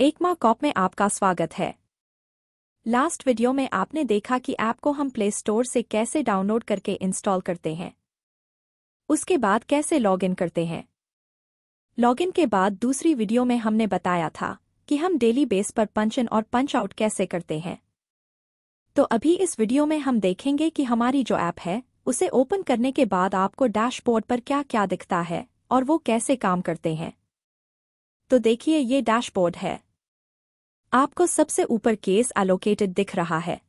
एक कॉप में आपका स्वागत है लास्ट वीडियो में आपने देखा कि ऐप को हम प्ले स्टोर से कैसे डाउनलोड करके इंस्टॉल करते हैं उसके बाद कैसे लॉगिन करते हैं लॉगिन के बाद दूसरी वीडियो में हमने बताया था कि हम डेली बेस पर पंच इन और पंच आउट कैसे करते हैं तो अभी इस वीडियो में हम देखेंगे कि हमारी जो ऐप है उसे ओपन करने के बाद आपको डैशबोर्ड पर क्या क्या दिखता है और वो कैसे काम करते हैं तो देखिए ये डैशबोर्ड है आपको सबसे ऊपर केस एलोकेटेड दिख रहा है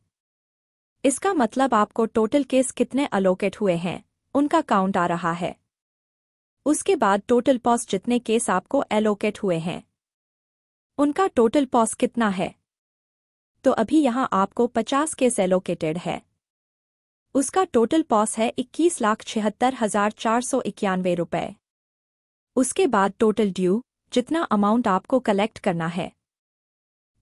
इसका मतलब आपको टोटल केस कितने अलोकेट हुए हैं उनका काउंट आ रहा है उसके बाद टोटल पॉस जितने केस आपको एलोकेट हुए हैं उनका टोटल पॉस कितना है तो अभी यहाँ आपको 50 के सेलोकेटेड है उसका टोटल पॉस है इक्कीस लाख छिहत्तर हजार चार सौ इक्यानवे रुपये उसके बाद टोटल ड्यू जितना अमाउंट आपको कलेक्ट करना है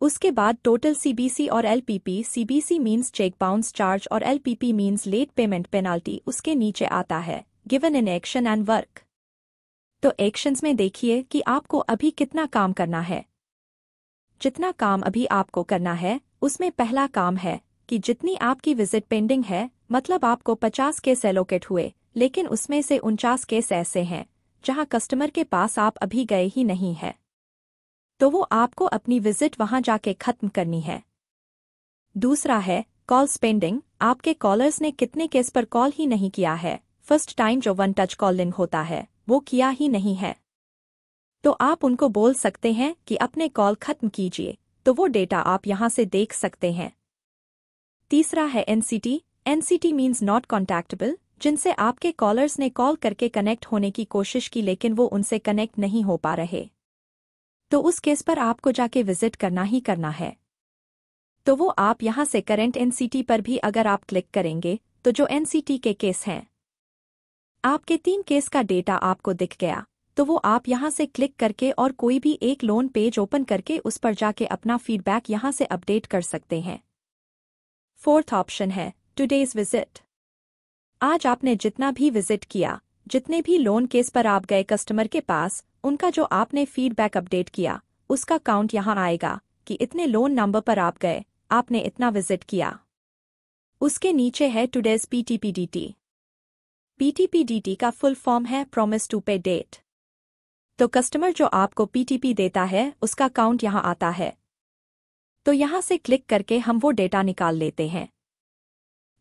उसके बाद टोटल सीबीसी और LPP CBC means cheque bounce charge और LPP means late payment penalty उसके नीचे आता है given in action and work तो एक्शंस में देखिए कि आपको अभी कितना काम करना है जितना काम अभी आपको करना है उसमें पहला काम है कि जितनी आपकी विजिट पेंडिंग है मतलब आपको 50 केस एलोकेट हुए लेकिन उसमें से उनचास केस ऐसे हैं जहां कस्टमर के पास आप अभी गए ही नहीं है तो वो आपको अपनी विजिट वहां जाके खत्म करनी है दूसरा है कॉल स्पेंडिंग आपके कॉलर्स ने कितने केस पर कॉल ही नहीं किया है फर्स्ट टाइम जो वन टच कॉलिंग होता है वो किया ही नहीं है तो आप उनको बोल सकते हैं कि अपने कॉल खत्म कीजिए तो वो डेटा आप यहाँ से देख सकते हैं तीसरा है NCT NCT means not contactable जिनसे आपके कॉलर्स ने कॉल करके कनेक्ट होने की कोशिश की लेकिन वो उनसे कनेक्ट नहीं हो पा रहे तो उस केस पर आपको जाके विजिट करना ही करना है तो वो आप यहाँ से करंट एनसीटी पर भी अगर आप क्लिक करेंगे तो जो एनसीटी के केस हैं आपके तीन केस का डेटा आपको दिख गया तो वो आप यहाँ से क्लिक करके और कोई भी एक लोन पेज ओपन करके उस पर जाके अपना फीडबैक यहाँ से अपडेट कर सकते हैं फोर्थ ऑप्शन है टुडेज विजिट आज आपने जितना भी विजिट किया जितने भी लोन केस पर आप गए कस्टमर के पास उनका जो आपने फीडबैक अपडेट किया उसका काउंट यहाँ आएगा कि इतने लोन नंबर पर आप गए आपने इतना विजिट किया उसके नीचे है टुडेज पीटीपीडीटी पीटीपीडीटी का फुल फॉर्म है प्रोमिस टू पे डेट तो कस्टमर जो आपको पीटीपी देता है उसका काउंट यहाँ आता है तो यहाँ से क्लिक करके हम वो डेटा निकाल लेते हैं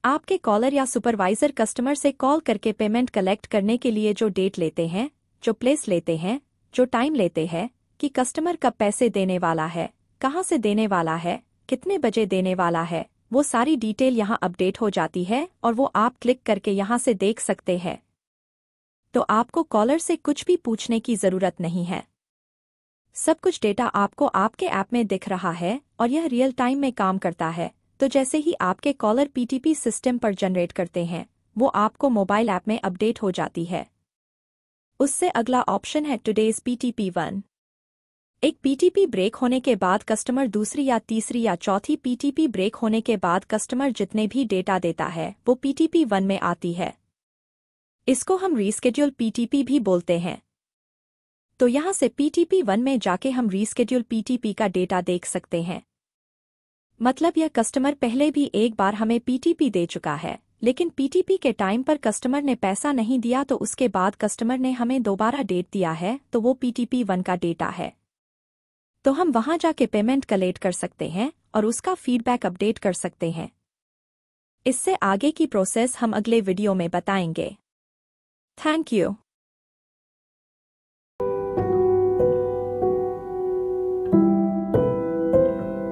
आपके कॉलर या सुपरवाइजर कस्टमर से कॉल करके पेमेंट कलेक्ट करने के लिए जो डेट लेते हैं जो प्लेस लेते हैं जो टाइम लेते हैं कि कस्टमर कब पैसे देने वाला है कहाँ से देने वाला है कितने बजे देने वाला है वो सारी डिटेल यहाँ अपडेट हो जाती है और वो आप क्लिक करके यहाँ से देख सकते हैं तो आपको कॉलर से कुछ भी पूछने की ज़रूरत नहीं है सब कुछ डेटा आपको आपके ऐप में दिख रहा है और यह रियल टाइम में काम करता है तो जैसे ही आपके कॉलर पीटीपी सिस्टम पर जनरेट करते हैं वो आपको मोबाइल ऐप में अपडेट हो जाती है उससे अगला ऑप्शन है टुडेज पीटीपी वन एक पीटीपी ब्रेक होने के बाद कस्टमर दूसरी या तीसरी या चौथी पीटीपी ब्रेक होने के बाद कस्टमर जितने भी डेटा देता है वो पीटीपी वन में आती है इसको हम रीस्केड्यूल पीटीपी भी बोलते हैं तो यहां से पीटीपी वन में जाके हम रीस्केड्यूल पीटीपी का डेटा देख सकते हैं मतलब यह कस्टमर पहले भी एक बार हमें पीटीपी दे चुका है लेकिन पीटीपी के टाइम पर कस्टमर ने पैसा नहीं दिया तो उसके बाद कस्टमर ने हमें दोबारा डेट दिया है तो वो पीटीपी वन का डेटा है तो हम वहां जाके पेमेंट कलेक्ट कर सकते हैं और उसका फीडबैक अपडेट कर सकते हैं इससे आगे की प्रोसेस हम अगले वीडियो में बताएंगे Thank you.